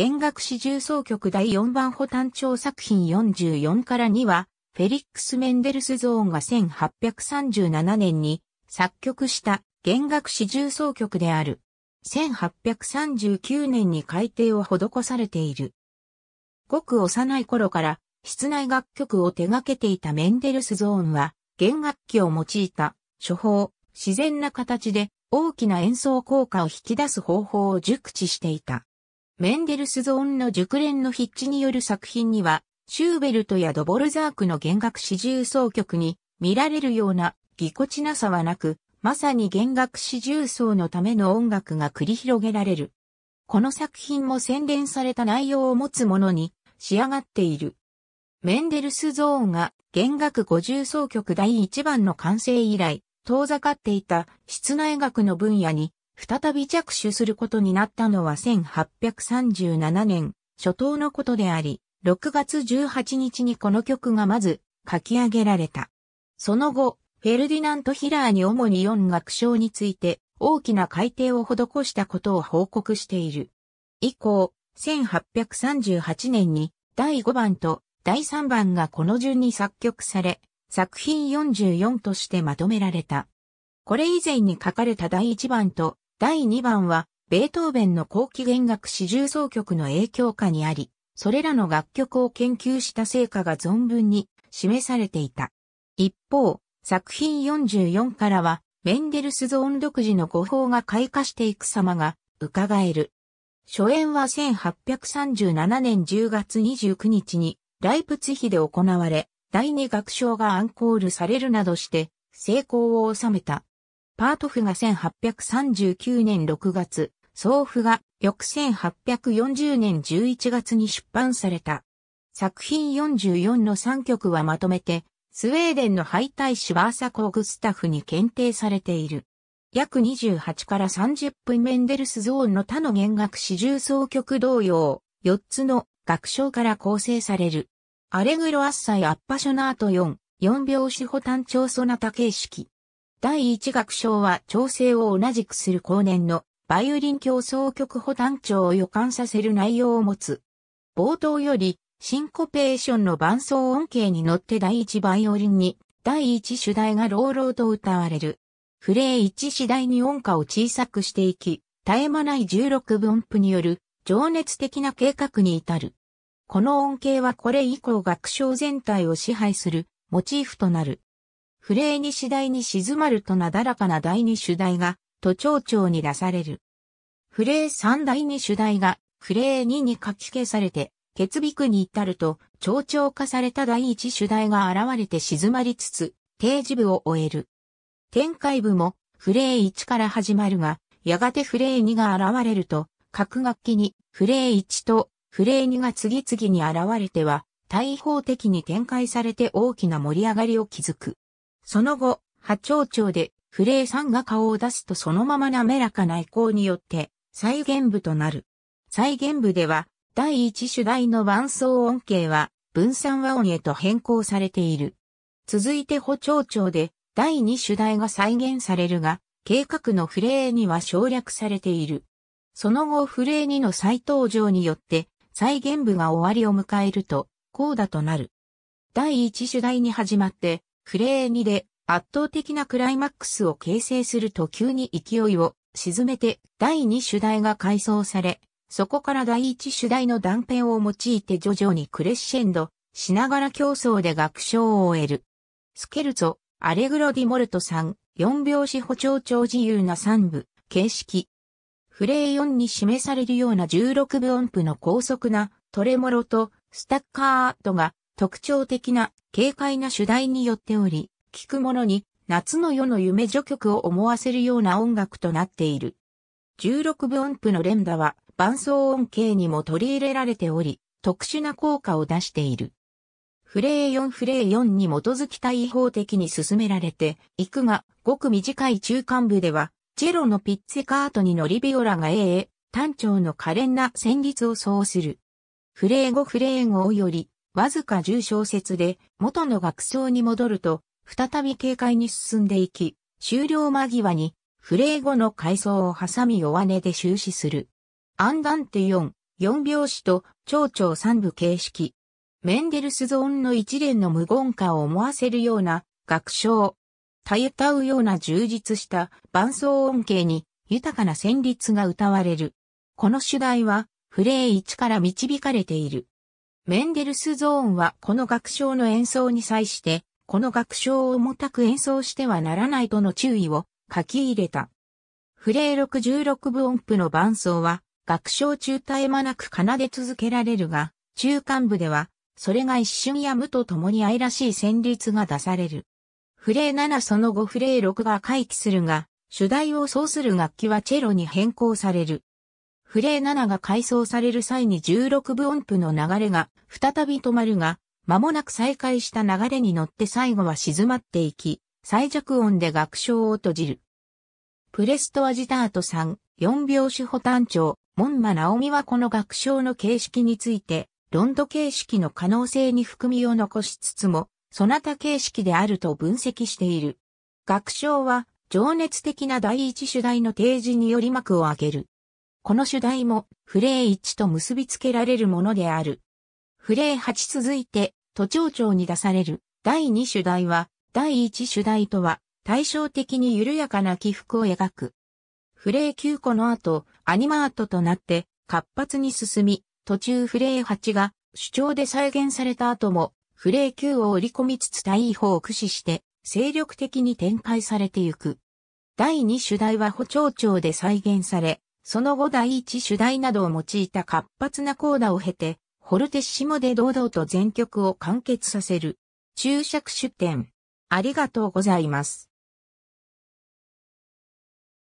弦楽四重奏曲第4番補単調作品44から2は、フェリックス・メンデルスゾーンが1837年に作曲した弦楽四重奏曲である。1839年に改訂を施されている。ごく幼い頃から室内楽曲を手掛けていたメンデルスゾーンは、弦楽器を用いた処方、自然な形で大きな演奏効果を引き出す方法を熟知していた。メンデルスゾーンの熟練の筆致による作品には、シューベルトやドボルザークの弦楽四重奏曲に見られるようなぎこちなさはなく、まさに弦楽四重奏のための音楽が繰り広げられる。この作品も洗練された内容を持つものに仕上がっている。メンデルスゾーンが弦楽五重奏曲第一番の完成以来、遠ざかっていた室内楽の分野に再び着手することになったのは1837年初頭のことであり、6月18日にこの曲がまず書き上げられた。その後、フェルディナント・ヒラーに主に4楽章について大きな改定を施したことを報告している。以降、1838年に第5番と第3番がこの順に作曲され、作品44としてまとめられた。これ以前に書かれた第1番と第2番は、ベートーベンの後期弦楽四重奏曲の影響下にあり、それらの楽曲を研究した成果が存分に示されていた。一方、作品44からは、メンデルスゾーン独自の語法が開花していく様が伺える。初演は1837年10月29日にライプツヒで行われ、第二楽章がアンコールされるなどして成功を収めた。パートフが1839年6月、総譜が翌1840年11月に出版された。作品44の3曲はまとめて、スウェーデンの敗退士バーサコ・グスタフに検定されている。約28から30分メンデルスゾーンの他の弦楽四重奏曲同様、4つの楽章から構成される。アレグロ・アッサイ・アッパショナート4、4拍子歩単調ソナタ形式。第一楽章は調整を同じくする後年のバイオリン競争曲補単調を予感させる内容を持つ。冒頭よりシンコペーションの伴奏音形に乗って第一バイオリンに第一主題が朗々と歌われる。フレー一次第に音歌を小さくしていき、絶え間ない16分音符による情熱的な計画に至る。この音形はこれ以降楽章全体を支配するモチーフとなる。フレーニ次第に静まるとなだらかな第二主題が、都庁長に出される。フレー三第二主題が、フレー二に書き消されて、結尾区に至ると、蝶々化された第一主題が現れて静まりつつ、定時部を終える。展開部も、フレー1から始まるが、やがてフレー2が現れると、各楽器にフレー1とフレー2が次々に現れては、大方的に展開されて大きな盛り上がりを築く。その後、波長長でフレーんが顔を出すとそのまま滑らかな移行によって再現部となる。再現部では第一主題の伴奏音形は分散和音へと変更されている。続いて補聴長で第二主題が再現されるが、計画のフレーには省略されている。その後フレー2の再登場によって再現部が終わりを迎えると、こうだとなる。第一主題に始まって、フレー2で圧倒的なクライマックスを形成すると急に勢いを沈めて第2主題が改装され、そこから第1主題の断片を用いて徐々にクレッシェンドしながら競争で楽勝を終える。スケルツォ、アレグロディモルト3、4拍子聴調自由な3部、形式。フレー4に示されるような16分音符の高速なトレモロとスタッカートが特徴的な軽快な主題によっており、聴く者に夏の夜の夢序曲を思わせるような音楽となっている。16分音符の連打は伴奏音形にも取り入れられており、特殊な効果を出している。フレー4フレー4に基づき対法的に進められて、いくが、ごく短い中間部では、チェロのピッツェカートに乗りビオラが A へ、単調の可憐な旋律を奏する。フレー5フレー5より、わずか10小節で元の学章に戻ると、再び警戒に進んでいき、終了間際に、フレー後の階層を挟み弱音で終始する。アンダンテ4、4拍子と蝶々3部形式。メンデルスゾーンの一連の無言化を思わせるような楽章。たゆたうような充実した伴奏音景に豊かな旋律が歌われる。この主題はフレー1から導かれている。メンデルスゾーンはこの楽章の演奏に際して、この楽章を重たく演奏してはならないとの注意を書き入れた。フレー66分音符の伴奏は、楽章中絶え間なく奏で続けられるが、中間部では、それが一瞬や無と共に愛らしい旋律が出される。フレー7その後フレー6が回帰するが、主題を奏する楽器はチェロに変更される。フレー7が改装される際に16分音符の流れが再び止まるが、間もなく再開した流れに乗って最後は静まっていき、最弱音で楽章を閉じる。プレストアジタート3、4拍子補単調、門馬直美はこの楽章の形式について、ロンド形式の可能性に含みを残しつつも、そなた形式であると分析している。楽章は、情熱的な第一主題の提示により幕を開ける。この主題もフレー1と結びつけられるものである。フレー8続いて、都庁長に出される第2主題は、第1主題とは対照的に緩やかな起伏を描く。フレー9個の後、アニマートとなって活発に進み、途中フレー8が主張で再現された後も、フレー9を織り込みつつ対法を駆使して、精力的に展開されてゆく。第2主題は補聴長で再現され、その後第一主題などを用いた活発なコーダを経て、ホルテッシモで堂々と全曲を完結させる。注釈出典。ありがとうございます。